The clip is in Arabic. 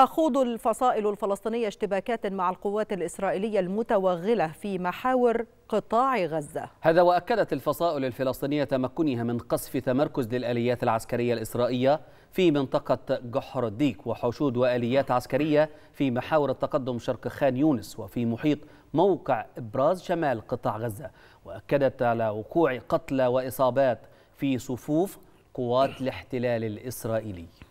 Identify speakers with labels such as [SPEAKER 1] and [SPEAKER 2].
[SPEAKER 1] تخوض الفصائل الفلسطينية اشتباكات مع القوات الإسرائيلية المتوغلة في محاور قطاع غزة
[SPEAKER 2] هذا وأكدت الفصائل الفلسطينية تمكنها من قصف تمركز للآليات العسكرية الإسرائيلية في منطقة جحر الديك وحشود وآليات عسكرية في محاور التقدم شرق خان يونس وفي محيط موقع إبراز شمال قطاع غزة وأكدت على وقوع قتلى وإصابات في صفوف قوات الاحتلال الإسرائيلي